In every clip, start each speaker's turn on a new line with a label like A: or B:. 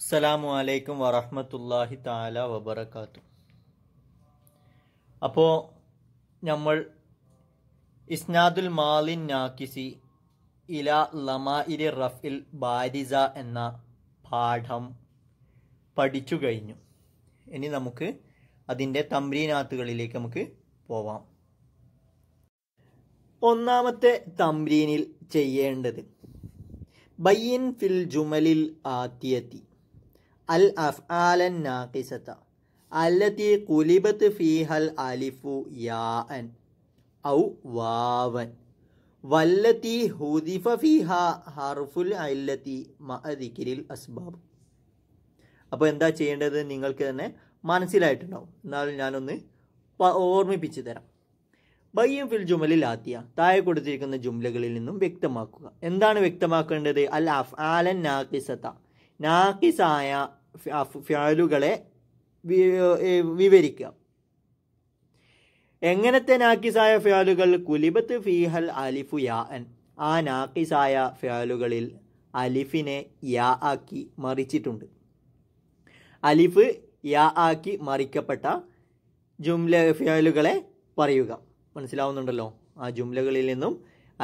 A: അസ്സലാമു അലൈക്കും വറഹമത്തല്ലാഹി താല വബർക്കാത്തു അപ്പോൾ നമ്മൾ ഇസ്നാദുൽ മാലിൻ നാക്കിസി ഇല ലമാഇരി റഫിൽ ബാരിസ എന്ന പാഠം പഠിച്ചു കഴിഞ്ഞു ഇനി നമുക്ക് അതിൻ്റെ തമ്രീനാത്തുകളിലേക്ക് നമുക്ക് പോവാം ഒന്നാമത്തെ തമ്രീനിൽ ചെയ്യേണ്ടത് ബയ്യൻ ഫിൽ ജുമലിൽ ആത്തിയത്തി അൽ അഫ്ആലൻ നാക്കിസത്ത അല്ലത്തി കുലിബത്ത് ഫീഹൽ അലിഫു യാൻ ഔ വാവൻ വല്ലത്തി ഹുദിഫ ഫീഹ ഹർഫുൽ അല്ലത്തി മഅദിക്കിരിൽ അസ്ബാബ് അപ്പോൾ എന്താ ചെയ്യേണ്ടത് നിങ്ങൾക്ക് തന്നെ മനസ്സിലായിട്ടുണ്ടാവും എന്നാലും ഞാനൊന്ന് ഓർമ്മിപ്പിച്ചു തരാം ബയ്യം ഫിൽ ജുമലിൽ ആത്തിയ താഴെ കൊടുത്തിരിക്കുന്ന ജുംലകളിൽ നിന്നും വ്യക്തമാക്കുക എന്താണ് വ്യക്തമാക്കേണ്ടത് അൽ അഫ് ആലൻ നാക്കിസത്ത നാക്കിസായ ഫിയാലുകളെ വിവരിക്കുക എങ്ങനത്തെ നാക്കിസായ ഫിയാലുകൾ കുലിബത്ത് ഫീഹൽ അലിഫു യാ അൻ ആ നാക്കിസായ ഫിയാലുകളിൽ അലിഫിനെ യാ ആക്കി മറിച്ചിട്ടുണ്ട് അലിഫ് യാ ആക്കി മറിക്കപ്പെട്ട ജുംല ഫിയാലുകളെ പറയുക മനസ്സിലാവുന്നുണ്ടല്ലോ ആ ജുംലകളിൽ നിന്നും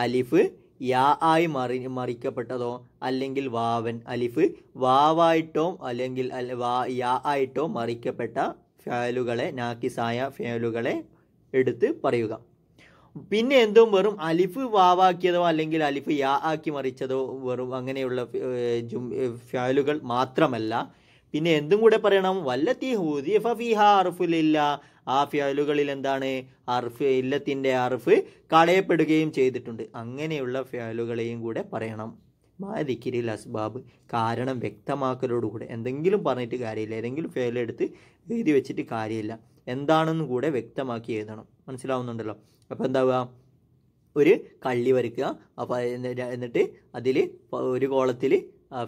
A: അലിഫ് യാ ആയി മറി മറിക്കപ്പെട്ടതോ അല്ലെങ്കിൽ വാവൻ അലിഫ് വാവായിട്ടോ അല്ലെങ്കിൽ വാ യാ ആയിട്ടോ മറിക്കപ്പെട്ട ഫയലുകളെ നാക്കിസായ ഫയലുകളെ എടുത്ത് പറയുക പിന്നെ എന്തും വെറും അലിഫ് വാവാക്കിയതോ അല്ലെങ്കിൽ അലിഫ് യാ ആക്കി മറിച്ചതോ വെറും അങ്ങനെയുള്ള ഫയലുകൾ മാത്രമല്ല പിന്നെ എന്തും കൂടെ പറയണം വല്ലത്തി ഹൂദിഫ ഫിഹ അറുഫുലില്ല ആ ഫയലുകളിൽ എന്താണ് അർഫ് ഇല്ലത്തിൻ്റെ അർഫ് കളയപ്പെടുകയും ചെയ്തിട്ടുണ്ട് അങ്ങനെയുള്ള ഫയലുകളെയും കൂടെ പറയണം മാതിക്കിരിൽ അസ്ബാബ് കാരണം വ്യക്തമാക്കലോടുകൂടെ എന്തെങ്കിലും പറഞ്ഞിട്ട് കാര്യമില്ല ഏതെങ്കിലും ഫയലെടുത്ത് എഴുതി വെച്ചിട്ട് കാര്യമില്ല എന്താണെന്ന് കൂടെ വ്യക്തമാക്കി എഴുതണം മനസ്സിലാവുന്നുണ്ടല്ലോ അപ്പോൾ എന്താവുക ഒരു കള്ളി വരയ്ക്കുക അപ്പോൾ എന്നിട്ട് അതിൽ ഒരു കോളത്തിൽ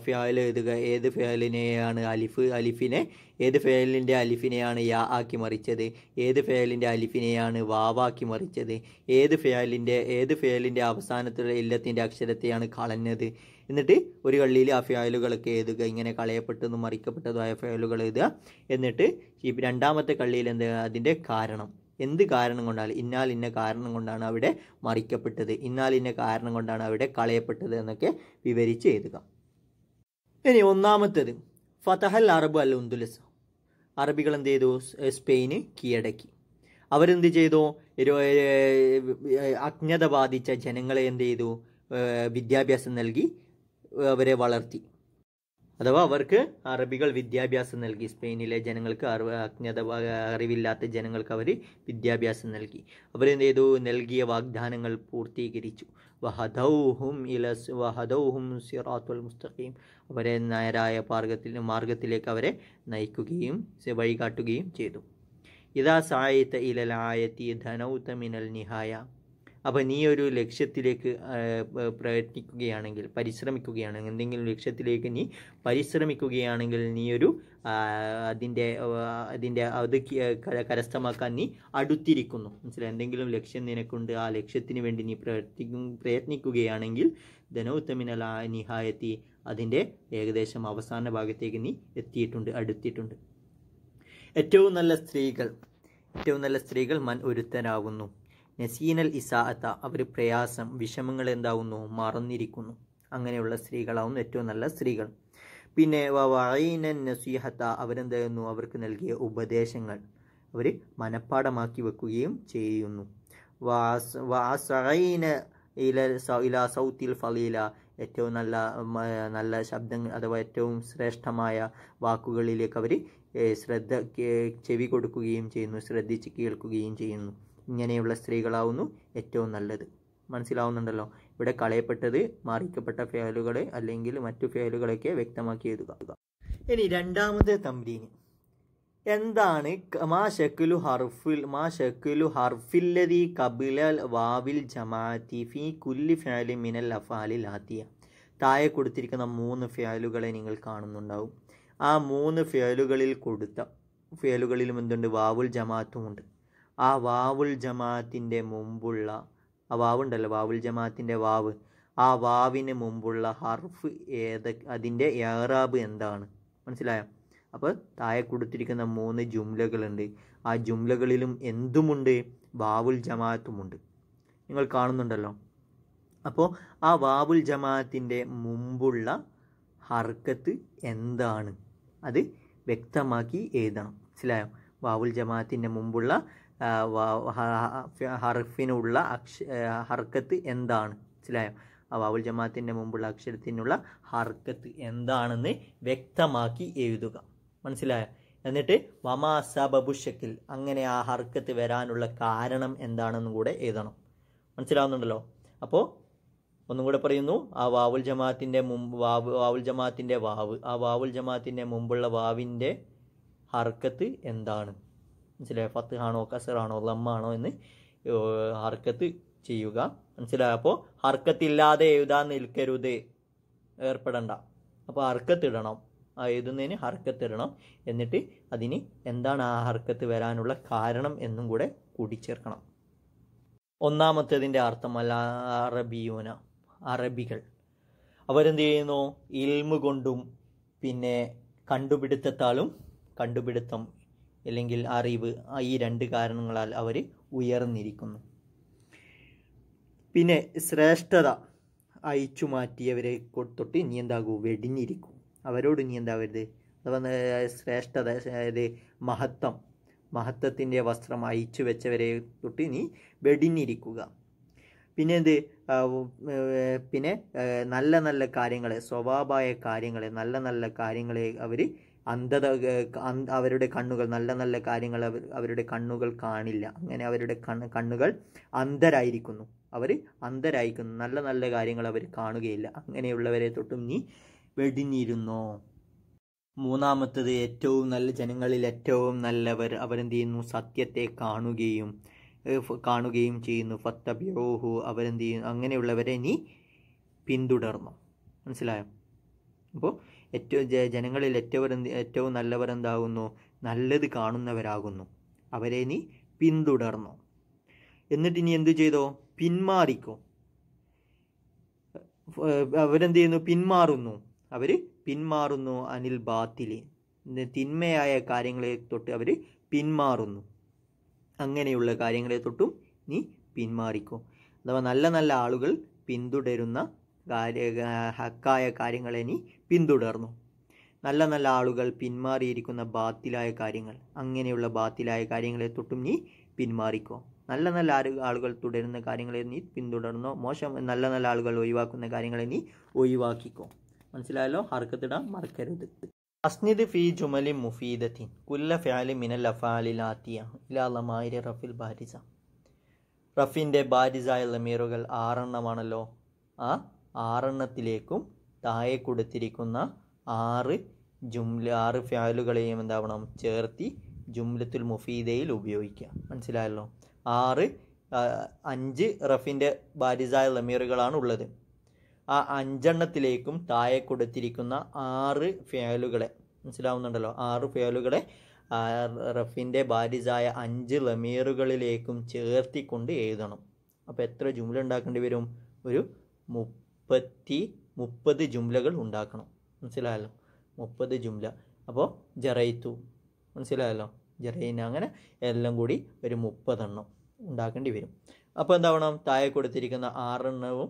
A: ഫിയാൽ എഴുതുക ഏത് ഫയലിനെയാണ് അലിഫ് അലിഫിനെ ഏത് ഫയലിൻ്റെ അലിഫിനെയാണ് യാ ആക്കി മറിച്ചത് ഏത് ഫയലിൻ്റെ അലിഫിനെയാണ് വാവാക്കി മറിച്ചത് ഏത് ഫയലിൻ്റെ ഏത് ഫയലിൻ്റെ അവസാനത്തുള്ള ഇല്ലത്തിൻ്റെ അക്ഷരത്തെയാണ് കളഞ്ഞത് എന്നിട്ട് ഒരു കള്ളിയിൽ ആ ഫയലുകളൊക്കെ എഴുതുക ഇങ്ങനെ കളയപ്പെട്ടതും മറിക്കപ്പെട്ടതുമായ ഫയലുകൾ എഴുതുക എന്നിട്ട് ഈ രണ്ടാമത്തെ കള്ളിയിൽ എന്ത് അതിൻ്റെ കാരണം എന്ത് കാരണം കൊണ്ടാണ് ഇന്നാൽ ഇന്ന കാരണം കൊണ്ടാണ് അവിടെ മറിക്കപ്പെട്ടത് ഇന്നാൽ ഇന്ന കാരണം കൊണ്ടാണ് അവിടെ കളയപ്പെട്ടത് എന്നൊക്കെ വിവരിച്ച് എഴുതുക ഇനി ഒന്നാമത്തേത് ഫതഹൽ അറബ് അൽ ഉന്തുലസ് അറബികൾ എന്ത് ചെയ്തു സ്പെയിന് കീഴടക്കി അവരെന്ത് ചെയ്തു അജ്ഞത ബാധിച്ച ജനങ്ങളെ എന്ത് ചെയ്തു വിദ്യാഭ്യാസം നൽകി അവരെ വളർത്തി അഥവാ അവർക്ക് അറബികൾ വിദ്യാഭ്യാസം നൽകി സ്പെയിനിലെ ജനങ്ങൾക്ക് അറിവ് അജ്ഞത അറിവില്ലാത്ത ജനങ്ങൾക്ക് അവർ വിദ്യാഭ്യാസം നൽകി എന്ത് ചെയ്തു നൽകിയ വാഗ്ദാനങ്ങൾ പൂർത്തീകരിച്ചു വഹദൗഹും ഇലസ് വഹദൗഹും സിറാത്തുൽ മുസ്തഖീം അവരെ നേരായ മാർഗത്തിൽ മാർഗത്തിലേക്ക് അവരെ നയിക്കുകയും വഴികാട്ടുകയും ചെയ്തു ഇതാ സായത്ത് ഇലൽ ആയതി ധനൗത മിനൽ നിഹായ അപ്പോൾ നീ ഒരു ലക്ഷ്യത്തിലേക്ക് പ്രയത്നിക്കുകയാണെങ്കിൽ പരിശ്രമിക്കുകയാണെങ്കിൽ എന്തെങ്കിലും ലക്ഷ്യത്തിലേക്ക് നീ പരിശ്രമിക്കുകയാണെങ്കിൽ നീ ഒരു അതിൻ്റെ അതിൻ്റെ അത് കരസ്ഥമാക്കാൻ നീ അടുത്തിരിക്കുന്നു മനസ്സിലായി എന്തെങ്കിലും ലക്ഷ്യം നിനക്കുണ്ട് ആ ലക്ഷ്യത്തിന് വേണ്ടി നീ പ്രയത്നിക്കും പ്രയത്നിക്കുകയാണെങ്കിൽ ധനോത്തമിനല നിഹായത്തി അതിൻ്റെ ഏകദേശം അവസാന ഭാഗത്തേക്ക് നീ എത്തിയിട്ടുണ്ട് അടുത്തിട്ടുണ്ട് ഏറ്റവും നല്ല സ്ത്രീകൾ ഏറ്റവും നല്ല സ്ത്രീകൾ മൻ ഒരുത്തനാകുന്നു നസീനൽ ഇസാഅത്ത അവർ പ്രയാസം വിഷമങ്ങൾ എന്താവുന്നു മറന്നിരിക്കുന്നു അങ്ങനെയുള്ള സ്ത്രീകളാവുന്നു ഏറ്റവും നല്ല സ്ത്രീകൾ പിന്നെ വൈനൻ നസീഹത്ത അവരെന്തായിരുന്നു അവർക്ക് നൽകിയ ഉപദേശങ്ങൾ അവർ മനഃപ്പാടമാക്കി വെക്കുകയും ചെയ്യുന്നു വാസൈന ഇല ഇല സൗത്തിൽ ഫലീല ഏറ്റവും നല്ല നല്ല ശബ്ദങ്ങൾ അഥവാ ഏറ്റവും ശ്രേഷ്ഠമായ വാക്കുകളിലേക്ക് അവർ ശ്രദ്ധ ചെവി കൊടുക്കുകയും ചെയ്യുന്നു ശ്രദ്ധിച്ച് കേൾക്കുകയും ചെയ്യുന്നു ഇങ്ങനെയുള്ള സ്ത്രീകളാവുന്നു ഏറ്റവും നല്ലത് മനസ്സിലാവുന്നുണ്ടല്ലോ ഇവിടെ കളയപ്പെട്ടത് മാറിക്കപ്പെട്ട ഫയലുകളെ അല്ലെങ്കിൽ മറ്റു ഫയലുകളൊക്കെ വ്യക്തമാക്കി എഴുതുക ഇനി രണ്ടാമത്തെ തമ്രീന് എന്താണ് മാ ഷക്കുലു ഹർഫിൽ മാ ഷക്കുലു ഹർഫില്ലതി കബിലൽ വാവിൽ ജമാഅത്തി ഫി കുല്ലി ഫയലി മിനൽ അഫാലിൽ ആത്തിയ താഴെ കൊടുത്തിരിക്കുന്ന മൂന്ന് ഫയലുകളെ നിങ്ങൾ കാണുന്നുണ്ടാവും ആ മൂന്ന് ഫയലുകളിൽ കൊടുത്ത ഫയലുകളിലും എന്തുണ്ട് വാവുൽ ജമാഅത്തും ഉണ്ട് ആ വാവുൽ ജമാഅത്തിൻ്റെ മുമ്പുള്ള ആ വാവുണ്ടല്ലോ വാവുൽ ജമാഅത്തിൻ്റെ വാവ് ആ വാവിന് മുമ്പുള്ള ഹർഫ് ഏത അതിൻ്റെ ഏറാബ് എന്താണ് മനസ്സിലായോ അപ്പോൾ താഴെ കൊടുത്തിരിക്കുന്ന മൂന്ന് ജുംലകളുണ്ട് ആ ജുംലകളിലും എന്തുമുണ്ട് വാവുൽ ജമാഅത്തുമുണ്ട് നിങ്ങൾ കാണുന്നുണ്ടല്ലോ അപ്പോൾ ആ വാവുൽ ജമാഅത്തിൻ്റെ മുമ്പുള്ള ഹർക്കത്ത് എന്താണ് അത് വ്യക്തമാക്കി എഴുതണം മനസ്സിലായോ വാവുൽ ജമാഅത്തിൻ്റെ മുമ്പുള്ള ഹർഫിനുള്ള അക്ഷ ഹർക്കത്ത് എന്താണ് മനസ്സിലായോ വാവുൽ ജമാഅത്തിൻ്റെ മുമ്പുള്ള അക്ഷരത്തിനുള്ള ഹർക്കത്ത് എന്താണെന്ന് വ്യക്തമാക്കി എഴുതുക മനസ്സിലായോ എന്നിട്ട് വമാ സബബുഷക്കിൽ അങ്ങനെ ആ ഹർക്കത്ത് വരാനുള്ള കാരണം എന്താണെന്നും കൂടെ എഴുതണം മനസ്സിലാവുന്നുണ്ടല്ലോ അപ്പോൾ ഒന്നും കൂടെ പറയുന്നു ആ വാവുൽ ജമാഅത്തിൻ്റെ മുമ്പ് വാവ് വാവുൽ ജമാഅത്തിൻ്റെ വാവ് ആ വാവുൽ ജമാഅത്തിൻ്റെ മുമ്പുള്ള വാവിൻ്റെ ഹർക്കത്ത് എന്താണ് മനസ്സിലായ ഫത്തുഹാണോ കസറാണോ ലമ്മാണോ എന്ന് ഹർക്കത്ത് ചെയ്യുക മനസ്സിലായപ്പോൾ ഹർക്കത്തില്ലാതെ എഴുതാൻ നിൽക്കരുത് ഏർപ്പെടണ്ട അപ്പോൾ ഹർക്കത്തിടണം എഴുതുന്നതിന് ഹർക്കത്തിടണം എന്നിട്ട് അതിന് എന്താണ് ആ ഹർക്കത്ത് വരാനുള്ള കാരണം എന്നും കൂടെ കൂടിച്ചേർക്കണം ഒന്നാമത്തേതിൻ്റെ അർത്ഥമല്ല അറബിയൂന അറബികൾ അവരെന്ത് ചെയ്യുന്നു ഇൽമു കൊണ്ടും പിന്നെ കണ്ടുപിടുത്തത്താലും കണ്ടുപിടുത്തം അല്ലെങ്കിൽ അറിവ് ഈ രണ്ട് കാരണങ്ങളാൽ അവർ ഉയർന്നിരിക്കുന്നു പിന്നെ ശ്രേഷ്ഠത അയച്ചു മാറ്റിയവരെ തൊട്ട് നീ എന്താകൂ വെടിഞ്ഞിരിക്കും അവരോട് നീ എന്താവരുത് അഥവാ ശ്രേഷ്ഠത അതായത് മഹത്വം മഹത്വത്തിൻ്റെ വസ്ത്രം അയച്ചു വെച്ചവരെ തൊട്ട് നീ വെടിഞ്ഞിരിക്കുക പിന്നെ എന്ത് പിന്നെ നല്ല നല്ല കാര്യങ്ങളെ സ്വഭാവമായ കാര്യങ്ങളെ നല്ല നല്ല കാര്യങ്ങളെ അവർ അന്ധത അവരുടെ കണ്ണുകൾ നല്ല നല്ല കാര്യങ്ങൾ അവർ അവരുടെ കണ്ണുകൾ കാണില്ല അങ്ങനെ അവരുടെ കണ്ണ് കണ്ണുകൾ അന്ധരായിരിക്കുന്നു അവർ അന്ധരായിരിക്കുന്നു നല്ല നല്ല കാര്യങ്ങൾ അവർ കാണുകയില്ല അങ്ങനെയുള്ളവരെ തൊട്ടും നീ വെടിഞ്ഞിരുന്നു മൂന്നാമത്തത് ഏറ്റവും നല്ല ജനങ്ങളിൽ ഏറ്റവും നല്ലവർ അവരെന്ത് ചെയ്യുന്നു സത്യത്തെ കാണുകയും കാണുകയും ചെയ്യുന്നു ഫത്തബ്യോഹു അവരെന്ത് ചെയ്യുന്നു അങ്ങനെയുള്ളവരെ നീ പിന്തുടർന്നു മനസ്സിലായോ അപ്പോൾ ഏറ്റവും ജനങ്ങളിൽ ഏറ്റവും ഏറ്റവും നല്ലവരെന്താകുന്നു എന്താകുന്നു നല്ലത് കാണുന്നവരാകുന്നു അവരെ നീ പിന്തുടർന്നു എന്നിട്ട് ഇനി എന്തു ചെയ്തോ പിന്മാറിക്കോ അവരെന്ത് ചെയ്യുന്നു പിന്മാറുന്നു അവർ പിന്മാറുന്നു അനിൽ ബാത്തിലെ തിന്മയായ കാര്യങ്ങളെ തൊട്ട് അവർ പിന്മാറുന്നു അങ്ങനെയുള്ള കാര്യങ്ങളെ തൊട്ടും നീ പിന്മാറിക്കോ അഥവാ നല്ല നല്ല ആളുകൾ പിന്തുടരുന്ന കാര്യ ഹക്കായ കാര്യങ്ങളെ നീ പിന്തുടർന്നു നല്ല നല്ല ആളുകൾ പിന്മാറിയിരിക്കുന്ന ബാത്തിലായ കാര്യങ്ങൾ അങ്ങനെയുള്ള ബാത്തിലായ കാര്യങ്ങളെ തൊട്ടും നീ പിന്മാറിക്കോ നല്ല നല്ല ആളുകൾ തുടരുന്ന കാര്യങ്ങളെ നീ പിന്തുടർന്നോ മോശം നല്ല നല്ല ആളുകൾ ഒഴിവാക്കുന്ന കാര്യങ്ങളെ നീ ഒഴിവാക്കിക്കോ മനസ്സിലായല്ലോ ഹർക്കത്തിടാൻ മറക്കരുത് അസ്നിദ് ഫി ജുമലി മുഫീദത്തിൻ കുല്ല ഫാലി മിനൽ അഫാലിലാത്തിയ ഇലാലമായിരെ റഫിൽ ബാരിസ റഫിൻ്റെ ബാരിസായ ലമീറുകൾ ആറെണ്ണമാണല്ലോ ആ ആറെണ്ണത്തിലേക്കും താഴെ കൊടുത്തിരിക്കുന്ന ആറ് ജുംല ആറ് ഫാലുകളെയും എന്താവണം ചേർത്തി ജുംലത്തുൽ മുഫീദയിൽ ഉപയോഗിക്കുക മനസ്സിലായല്ലോ ആറ് അഞ്ച് റഫിൻ്റെ ബാരിസായ ലമീറുകളാണ് ഉള്ളത് ആ അഞ്ചെണ്ണത്തിലേക്കും താഴെ കൊടുത്തിരിക്കുന്ന ആറ് ഫയലുകളെ മനസ്സിലാവുന്നുണ്ടല്ലോ ആറ് ഫേലുകളെ റഫിൻ്റെ ബാരിസായ അഞ്ച് ലമീറുകളിലേക്കും ചേർത്തിക്കൊണ്ട് എഴുതണം അപ്പോൾ എത്ര ജുംല ഉണ്ടാക്കേണ്ടി വരും ഒരു മുപ്പ മുപ്പത്തി മുപ്പത് ജുംലകൾ ഉണ്ടാക്കണം മനസ്സിലായല്ലോ മുപ്പത് ജുംല അപ്പോൾ ജറൈത്തു മനസ്സിലായല്ലോ ജറൈന അങ്ങനെ എല്ലാം കൂടി ഒരു മുപ്പതെണ്ണം ഉണ്ടാക്കേണ്ടി വരും അപ്പോൾ എന്താവണം താഴെ കൊടുത്തിരിക്കുന്ന ആറെണ്ണവും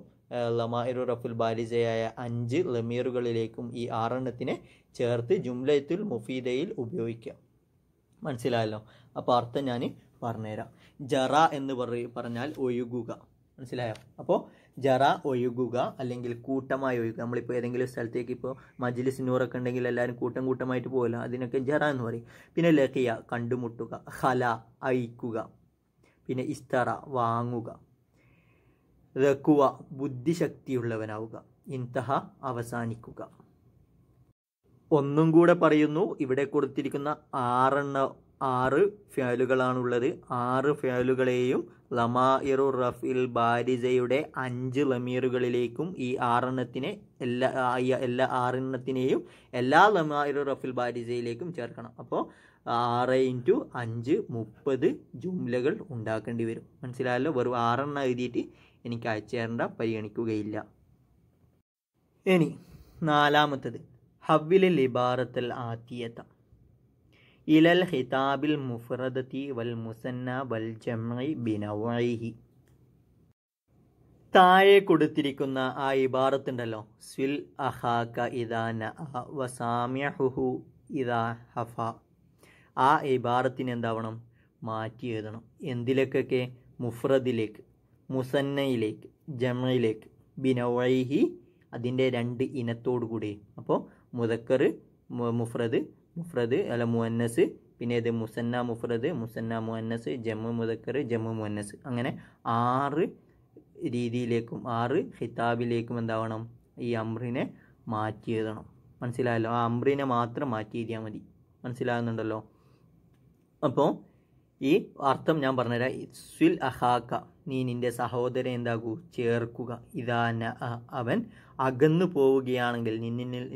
A: ലമാഹിറു റഫുൽ ബാലിസയായ അഞ്ച് ലമീറുകളിലേക്കും ഈ ആറെണ്ണത്തിനെ ചേർത്ത് ജുംലത്തുൽ മുഫീദയിൽ ഉപയോഗിക്കാം മനസ്സിലായല്ലോ അപ്പോൾ അർത്ഥം ഞാൻ പറഞ്ഞുതരാം ജറ എന്ന് പറഞ്ഞാൽ ഒഴുകുക മനസ്സിലായോ അപ്പോൾ ജറ ഒഴുകുക അല്ലെങ്കിൽ കൂട്ടമായി ഒഴുകുക നമ്മളിപ്പോൾ ഏതെങ്കിലും സ്ഥലത്തേക്ക് ഇപ്പോൾ മജ്ലിസ് നൂറൊക്കെ ഉണ്ടെങ്കിൽ എല്ലാവരും കൂട്ടം കൂട്ടമായിട്ട് പോകില്ല അതിനൊക്കെ ജറ എന്ന് പറയും പിന്നെ ലഖിയ കണ്ടുമുട്ടുക ഹല അയക്കുക പിന്നെ ഇസ്തറ വാങ്ങുക റക്കുവ ബുദ്ധിശക്തിയുള്ളവനാവുക ഇൻതഹ അവസാനിക്കുക ഒന്നും കൂടെ പറയുന്നു ഇവിടെ കൊടുത്തിരിക്കുന്ന ആറെണ്ണ ആറ് ഫയലുകളാണുള്ളത് ആറ് ഫിയാലുകളെയും ലമായിറു റഫിൽ ബാരിജയുടെ അഞ്ച് ലമീറുകളിലേക്കും ഈ ആറെണ്ണത്തിനെ എല്ലാ എല്ലാ ആറെണ്ണത്തിനെയും എല്ലാ ലമായിറു റഫിൽ ബാരിജയിലേക്കും ചേർക്കണം അപ്പോൾ ആറ് ഇൻറ്റു അഞ്ച് മുപ്പത് ജുംലകൾ ഉണ്ടാക്കേണ്ടി വരും മനസ്സിലായല്ലോ വെറും ആറെണ്ണം എഴുതിയിട്ട് എനിക്ക് അയച്ചു തരേണ്ട പരിഗണിക്കുകയില്ല ഇനി നാലാമത്തത് ഹവ്വിലെ ലിബാറത്തൽ ആത്തിയത്ത ഇലൽ ഹിതാബിൽ മുഫ്രദത്തി വൽ മുസന്ന വൽ ജംഇ ബിനവൈഹി താഴെ കൊടുത്തിരിക്കുന്ന ആ ഇബാറത്തുണ്ടല്ലോ സ്വിൽ അഹാക്ക ഇദാ നഅ വസാമ്യഹുഹു ഇദാ ഹഫ ആ ഇബാറത്തിന് എന്താവണം മാറ്റി എഴുതണം എന്തിലേക്കൊക്കെ മുഫ്രദിലേക്ക് മുസന്നയിലേക്ക് ജമയിലേക്ക് ബിനവൈഹി അതിൻ്റെ രണ്ട് ഇനത്തോടു കൂടി അപ്പോൾ മുതക്കർ മുഫ്രദ് മുഫ്രദ് അല്ല മുഅന്നസ് പിന്നെ ഇത് മുസന്ന മുഫ്രദ് മുസന്ന മുഅന്നസ് ജമ്മു മുദക്കർ ജമ്മു മുഅന്നസ് അങ്ങനെ ആറ് രീതിയിലേക്കും ആറ് ഹിതാബിലേക്കും എന്താവണം ഈ അമ്രിനെ മാറ്റി എഴുതണം മനസ്സിലായല്ലോ ആ അമ്രിനെ മാത്രം മാറ്റി എഴുതിയാൽ മതി മനസ്സിലാകുന്നുണ്ടല്ലോ അപ്പോൾ ഈ അർത്ഥം ഞാൻ പറഞ്ഞുതരാം സുൽ അഹാക്ക നീ നിന്റെ സഹോദരൻ എന്താകൂ ചേർക്കുക ഇതാന അവൻ അകന്നു പോവുകയാണെങ്കിൽ നിന്നിൽ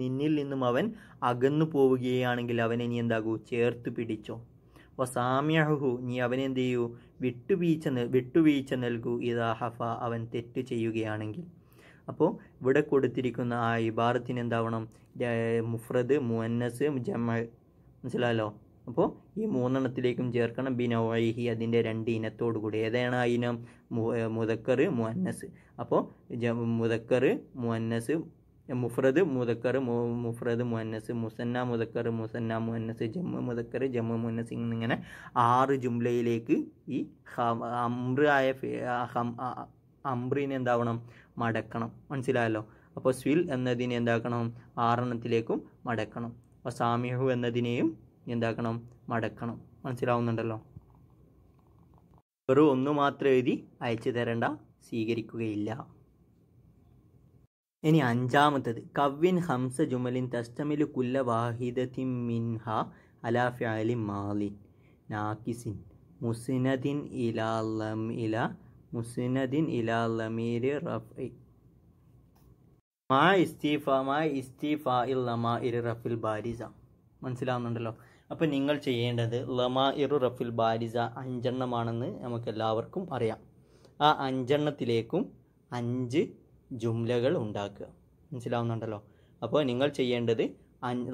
A: നിന്നിൽ നിന്നും അവൻ അകന്നു പോവുകയാണെങ്കിൽ അവനെ നീ എന്താകൂ ചേർത്ത് പിടിച്ചോ വ സാമ്യഹു നീ അവനെന്ത് ചെയ്യൂ വിട്ടുവീഴ്ച വിട്ടുവീഴ്ച നൽകൂ ഇതാ ഹഫ അവൻ തെറ്റ് ചെയ്യുകയാണെങ്കിൽ അപ്പോൾ ഇവിടെ കൊടുത്തിരിക്കുന്ന ആ ഇബാറത്തിന് എന്താവണം മുഫ്രദ് മുഅന്നസ് ജമ മനസ്സിലായല്ലോ അപ്പോൾ ഈ മൂന്നെണ്ണത്തിലേക്കും ചേർക്കണം ബിനോഹി അതിൻ്റെ രണ്ട് ഇനത്തോടു കൂടി ഏതാണ് ആ ഇനം മുതക്കർ മുഅന്നസ് അപ്പോൾ മുതക്കർ മുഅന്നസ് മുഫ്രദ് മുതക്കർ മുഫ്രദ് മുഅന്നസ് മുസന്ന മുതക്കർ മുസന്ന മുഅന്നസ് ജമ്മ മുതക്കർ ജമ്മു മുഅന്നസ് ഇങ്ങനെ ആറ് ജുംലയിലേക്ക് ഈ അമ്ര ആയ അമ്രീനെ എന്താവണം മടക്കണം മനസ്സിലായല്ലോ അപ്പോൾ സ്വിൽ എന്നതിനെ എന്താക്കണം ആറെണ്ണത്തിലേക്കും മടക്കണം അപ്പോൾ സാമിഹു എന്നതിനെയും എന്താക്കണം മടക്കണം മനസ്സിലാവുന്നുണ്ടല്ലോ വെറും ഒന്ന് മാത്രം എഴുതി അയച്ചു തരേണ്ട സ്വീകരിക്കുകയില്ല ഇനി അഞ്ചാമത്തത് കവിൻ ഹംസ ജുമലിൻ തസ്റ്റമിൽ കുല്ല വാഹിദത്തിൻ മിൻഹ അലാഫി മാലിൻ നാക്കിസിൻ മുസിനദിൻ ഇലാലം മുസിനദിൻ ഇലാലമീർ റഫ് മാ ഇസ്തീഫ മാ ഇസ്തീഫ ഇൽ റഫിൽ ബാരിസ മനസ്സിലാവുന്നുണ്ടല്ലോ അപ്പോൾ നിങ്ങൾ ചെയ്യേണ്ടത് ലമാ ഇറു റഫിൽ ബാരിസ അഞ്ചെണ്ണമാണെന്ന് നമുക്ക് എല്ലാവർക്കും അറിയാം ആ അഞ്ചെണ്ണത്തിലേക്കും അഞ്ച് ജുംലകൾ ഉണ്ടാക്കുക മനസ്സിലാവുന്നുണ്ടല്ലോ അപ്പോൾ നിങ്ങൾ ചെയ്യേണ്ടത്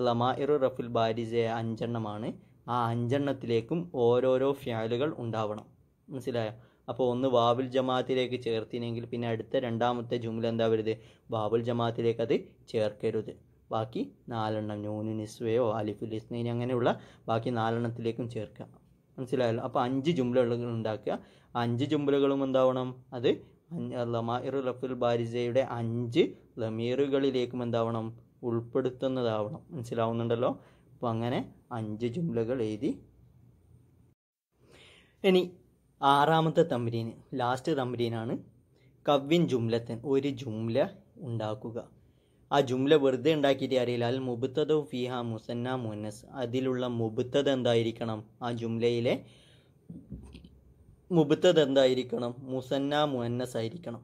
A: ലമാ ഇറു റഫിൽ ബാരിസ അഞ്ചെണ്ണമാണ് ആ അഞ്ചെണ്ണത്തിലേക്കും ഓരോരോ ഫ്യാലുകൾ ഉണ്ടാവണം മനസ്സിലായോ അപ്പോൾ ഒന്ന് വാവുൽ ജമാഅത്തിലേക്ക് ചേർത്തിനെങ്കിൽ പിന്നെ അടുത്ത രണ്ടാമത്തെ ജുംല എന്താ വരുത് വാവുൽ ജമാഅത്തിലേക്ക് അത് ചേർക്കരുത് ബാക്കി നാലെണ്ണം ന്യൂനിസ്വയോ അലിഫുലിസ്നെ അങ്ങനെയുള്ള ബാക്കി നാലെണ്ണത്തിലേക്കും ചേർക്കുക മനസ്സിലായല്ലോ അപ്പോൾ അഞ്ച് ജുംലകൾ ഉണ്ടാക്കുക അഞ്ച് ജുംലകളും എന്താവണം അത് ലമാഇർ റഫുൽ ബാരിസയുടെ അഞ്ച് ലമീറുകളിലേക്കും എന്താവണം ഉൾപ്പെടുത്തുന്നതാവണം മനസ്സിലാവുന്നുണ്ടല്ലോ അപ്പോൾ അങ്ങനെ അഞ്ച് ജുംലകൾ എഴുതി ഇനി ആറാമത്തെ തമ്പരീന് ലാസ്റ്റ് തമ്പരീനാണ് കവ്വിൻ ജുംലത്തൻ ഒരു ജുംല ഉണ്ടാക്കുക ആ ജുംല വെറുതെ ഉണ്ടാക്കിയിട്ട് അറിയില്ല അൽ മുബത്തദോ ഫിഹ മുസന്ന മുന്നസ് അതിലുള്ള മുബത്തത് എന്തായിരിക്കണം ആ ജുംലയിലെ മുബത്തത് എന്തായിരിക്കണം മുസന്ന മുന്നസ് ആയിരിക്കണം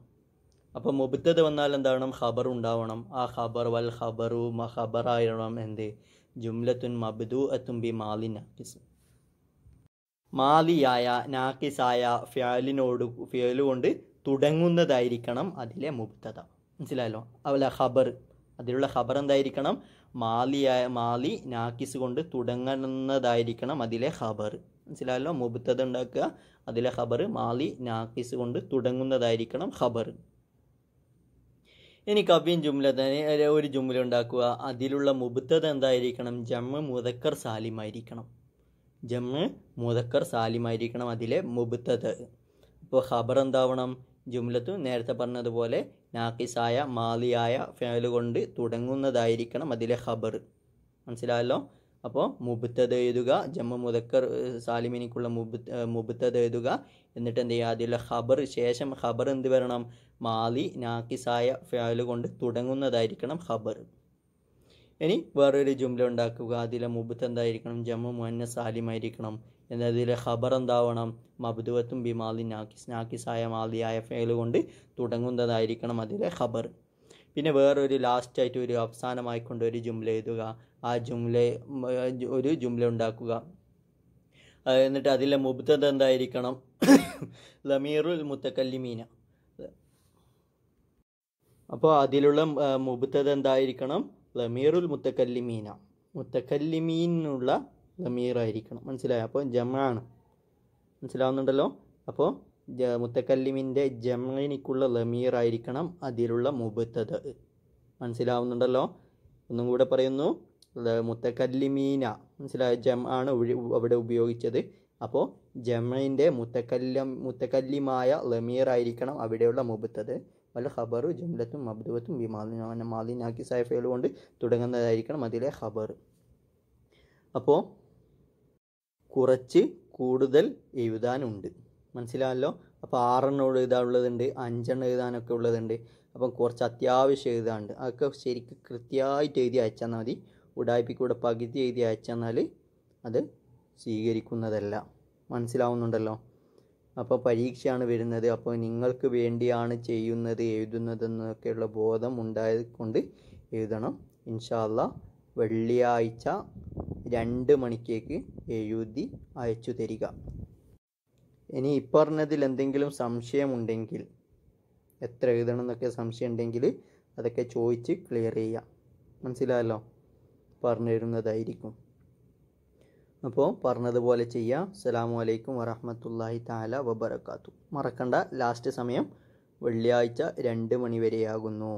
A: അപ്പോൾ മുബത്തത് വന്നാൽ എന്താണ് ഖബർ ഉണ്ടാവണം ആ ഖബർ വൽ ഖബറു മ ഖബറായിരണം എന്ത് ജുംലത്തുൻ മബ്ദു ബി മാലി നാക്കിസ് മാലിയായ നാക്കിസായ ഫ്യാലിനോട് ഫ്യാലുകൊണ്ട് തുടങ്ങുന്നതായിരിക്കണം അതിലെ മുബത്തത മനസ്സിലായല്ലോ അവലെ ഖബർ അതിലുള്ള ഖബർ എന്തായിരിക്കണം മാലിയായ മാലി നാക്കിസ് കൊണ്ട് തുടങ്ങുന്നതായിരിക്കണം അതിലെ ഖബർ മനസ്സിലായല്ലോ മുബത്തത് ഉണ്ടാക്കുക അതിലെ ഖബർ മാലി നാക്കിസ് കൊണ്ട് തുടങ്ങുന്നതായിരിക്കണം ഖബർ ഇനി കവ്യം ജുംല തന്നെ ഒരു ജുംല ഉണ്ടാക്കുക അതിലുള്ള മുബത്തത് എന്തായിരിക്കണം ജമ്മ് മുതക്കർ സാലിമായിരിക്കണം ജമ്മ് മുതക്കർ സാലിമായിരിക്കണം അതിലെ മുബത്തത് അപ്പോൾ ഖബർ എന്താവണം ജുംലത്തു നേരത്തെ പറഞ്ഞതുപോലെ നാക്കിസായ മാലിയായ ഫേൽ കൊണ്ട് തുടങ്ങുന്നതായിരിക്കണം അതിലെ ഖബർ മനസ്സിലായല്ലോ അപ്പോൾ മുബുത്തത് എഴുതുക ജമ്മു മുതക്കർ സാലിമിനിക്കുള്ള മുബുത്ത് മുബുത്തത് എഴുതുക എന്നിട്ട് എന്ത് ചെയ്യുക അതിലെ ഖബർ ശേഷം ഖബർ എന്ത് വരണം മാലി നാക്കിസായ ഫേൽ കൊണ്ട് തുടങ്ങുന്നതായിരിക്കണം ഖബർ ഇനി വേറൊരു ജുംല ഉണ്ടാക്കുക അതിലെ മുബത്ത് എന്തായിരിക്കണം ജമ്മു മുന്ന സാലിമായിരിക്കണം എന്നാൽ അതിലെ ഖബർ എന്താവണം മബ്ദുവത്തും ബിമാലി നാക്കിസ് നാക്കിസായ മാലിയായ ഫേൽ കൊണ്ട് തുടങ്ങുന്നതായിരിക്കണം അതിലെ ഖബർ പിന്നെ വേറൊരു ലാസ്റ്റായിട്ട് ഒരു അവസാനമായിക്കൊണ്ട് ഒരു ജുംല എഴുതുക ആ ജുംല ഒരു ജുംല ഉണ്ടാക്കുക എന്നിട്ട് അതിലെ മുബ്ദത് എന്തായിരിക്കണം ലമീറുൽ മുത്തക്കല്ലിമീന അപ്പോൾ അതിലുള്ള മുബത്തത് എന്തായിരിക്കണം ലമീറുൽ മുത്തക്കല്ലിമീന മുത്തക്കല്ലിമീനുള്ള ലമീറായിരിക്കണം മനസ്സിലായോ അപ്പോൾ ജമാണ് മനസ്സിലാവുന്നുണ്ടല്ലോ അപ്പോൾ മുത്തക്കല്ലിമിൻ്റെ ജമീനിക്കുള്ള ലമീറായിരിക്കണം അതിലുള്ള മുബത്തത് മനസ്സിലാവുന്നുണ്ടല്ലോ ഒന്നും കൂടെ പറയുന്നു മുത്തക്കല്ലിമീന മനസ്സിലായ ജം ആണ് അവിടെ ഉപയോഗിച്ചത് അപ്പോൾ ജമീൻ്റെ മുത്തക്കല്ലം മുത്തക്കല്ലിമായ ലമീറായിരിക്കണം അവിടെയുള്ള മുബത്തത് വല്ല ഖബർ ജംലത്തും അബ്ദുവത്തും വിമാലിന മാലിനാക്കി സായഫകൾ കൊണ്ട് തുടങ്ങുന്നതായിരിക്കണം അതിലെ ഖബർ അപ്പോൾ കുറച്ച് കൂടുതൽ എഴുതാനുണ്ട് മനസ്സിലാവല്ലോ അപ്പോൾ ആറെണ്ണം എഴുതാനുള്ളതുണ്ട് അഞ്ചെണ്ണം എഴുതാനൊക്കെ ഉള്ളതുണ്ട് അപ്പം കുറച്ച് അത്യാവശ്യം എഴുതാനുണ്ട് അതൊക്കെ ശരിക്കും കൃത്യമായിട്ട് എഴുതി അയച്ചാൽ മതി ഉടായ്പിക്കൂടെ പകുതി എഴുതി അയച്ചെന്നാൽ അത് സ്വീകരിക്കുന്നതല്ല മനസ്സിലാവുന്നുണ്ടല്ലോ അപ്പോൾ പരീക്ഷയാണ് വരുന്നത് അപ്പോൾ നിങ്ങൾക്ക് വേണ്ടിയാണ് ചെയ്യുന്നത് എഴുതുന്നതെന്നൊക്കെയുള്ള ബോധം ഉണ്ടായതുകൊണ്ട് എഴുതണം ഇൻഷാല്ല വെള്ളിയാഴ്ച രണ്ട് മണിക്കേക്ക് എഴുതി അയച്ചു തരിക ഇനി ഇപ്പറഞ്ഞതിൽ എന്തെങ്കിലും സംശയമുണ്ടെങ്കിൽ എത്ര എഴുതണം എന്നൊക്കെ സംശയം ഉണ്ടെങ്കിൽ അതൊക്കെ ചോദിച്ച് ക്ലിയർ ചെയ്യാം മനസ്സിലായല്ലോ പറഞ്ഞു തരുന്നതായിരിക്കും അപ്പോൾ പറഞ്ഞതുപോലെ ചെയ്യാം അസ്സലാമു അലൈക്കും വറഹമത്തല്ലാഹി താല വബർക്കാത്തു മറക്കണ്ട ലാസ്റ്റ് സമയം വെള്ളിയാഴ്ച രണ്ട് മണിവരെയാകുന്നു